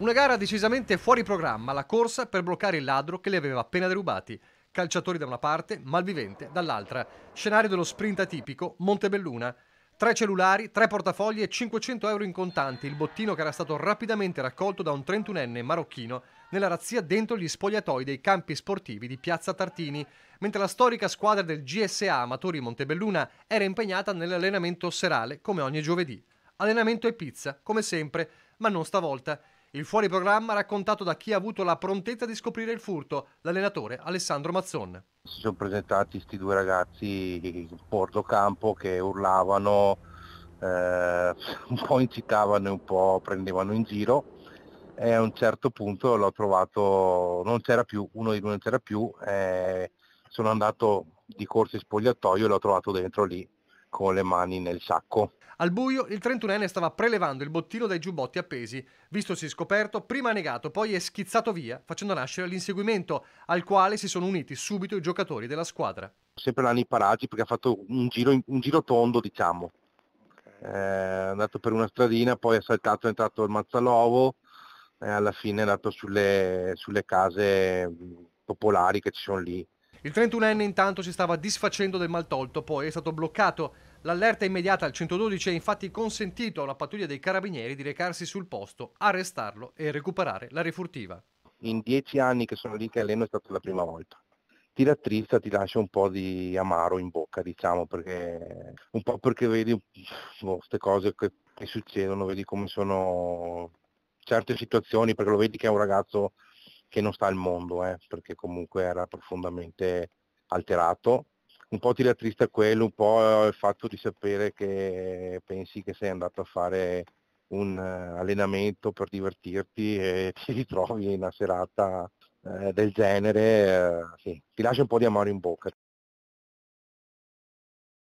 Una gara decisamente fuori programma, la corsa per bloccare il ladro che li aveva appena derubati. Calciatori da una parte, malvivente dall'altra. Scenario dello sprint atipico, Montebelluna. Tre cellulari, tre portafogli e 500 euro in contanti, il bottino che era stato rapidamente raccolto da un 31enne marocchino nella razzia dentro gli spogliatoi dei campi sportivi di Piazza Tartini, mentre la storica squadra del GSA Amatori Montebelluna era impegnata nell'allenamento serale come ogni giovedì. Allenamento e pizza, come sempre, ma non stavolta. Il fuori programma raccontato da chi ha avuto la prontezza di scoprire il furto, l'allenatore Alessandro Mazzon. Si sono presentati questi due ragazzi in porto campo che urlavano, eh, un po' incitavano e un po' prendevano in giro e a un certo punto l'ho trovato, non c'era più, uno di loro non c'era più, eh, sono andato di corsa in spogliatoio e l'ho trovato dentro lì con le mani nel sacco. Al buio il 31enne stava prelevando il bottino dai giubbotti appesi, vistosi scoperto, prima negato, poi è schizzato via, facendo nascere l'inseguimento, al quale si sono uniti subito i giocatori della squadra. Sempre l'hanno imparati perché ha fatto un giro, un giro tondo, diciamo. Eh, è andato per una stradina, poi è saltato, è entrato il Mazzalovo, e alla fine è andato sulle, sulle case mm, popolari che ci sono lì il 31enne intanto si stava disfacendo del mal tolto, poi è stato bloccato. L'allerta immediata al 112 ha infatti consentito alla pattuglia dei carabinieri di recarsi sul posto, arrestarlo e recuperare la refurtiva. In dieci anni che sono lì che alleno è stata la prima volta tiratrizza ti lascia un po' di amaro in bocca, diciamo, perché un po' perché vedi queste boh, cose che, che, succedono, vedi come sono certe situazioni, perché lo vedi che è un ragazzo che non sta al mondo, eh, perché comunque era profondamente alterato. Un po' ti rattrista quello, un po' il fatto di sapere che pensi che sei andato a fare un eh, allenamento per divertirti e ti ritrovi in una serata eh, del genere, eh, sì, ti lascia un po' di amore in bocca.